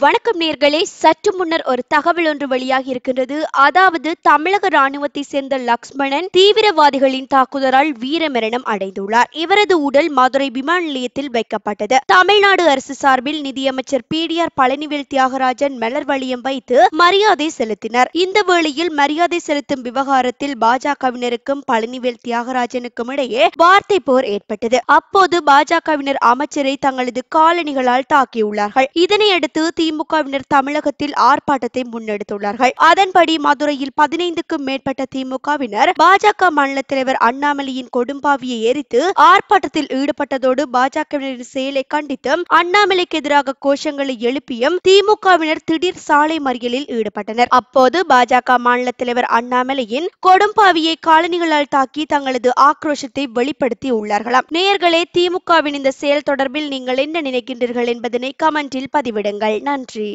வணக்கம் நேர்களே சற்று முன்னர் ஒரு தகவல் ஒன்று வெளியாகி இருக்கின்றது அதாவது தமிழக ராணுவத்தை சேர்ந்த லக்ஷ்மணன் தீவிரவாதிகளின் தாக்குதலால் வீரமரணம் அடைந்துள்ளார் இவரது உடல் மதுரை விமான நிலையத்தில் வைக்கப்பட்டது தமிழ்நாடு அரசு சார்பில் நிதியமைச்சர் P T R Palanivel Thiagarajan மலர் வழியம் வைத்து மரியாதை செலுத்தினர் இந்த வேளையில் மரியாதை செலுத்தும் விவகாரத்தில் பாஜகவினருக்கும் பழனிவேல் தியாகராஜனுக்கும் இடையே வார்த்தை போர் ஏற்பட்டது அப்போது பாஜகவினர் அமைச்சரை தங்களது காலணிகளால் தாக்கியுள்ளார்கள் இதனையடுத்து திமுகவினர் தமிழகத்தில் ஆர்ப்பாட்டத்தை முன்னெடுத்துள்ளார்கள் அதன்படி மதுரையில் பதினைந்துக்கும் மேற்பட்ட திமுகவினர் பாஜக மாநில தலைவர் அண்ணாமலையின் கொடும்பாவியை எரித்து ஆர்ப்பாட்டத்தில் ஈடுபட்டதோடு பாஜகவினரின் செயலை கண்டித்தும் அண்ணாமலைக்கு எதிராக கோஷங்களை எழுப்பியும் திமுகவினர் திடீர் சாலை மறியலில் ஈடுபட்டனர் அப்போது பாஜக மாநில தலைவர் அண்ணாமலையின் கொடும்பாவியை காலனிகளால் தாக்கி தங்களது ஆக்ரோஷத்தை வெளிப்படுத்தி உள்ளார்களாம் நேயர்களே திமுகவின் இந்த செயல் தொடர்பில் நீங்கள் என்ன நினைக்கின்றீர்கள் என்பதனை கமெண்டில் பதிவிடுங்கள் நன்றி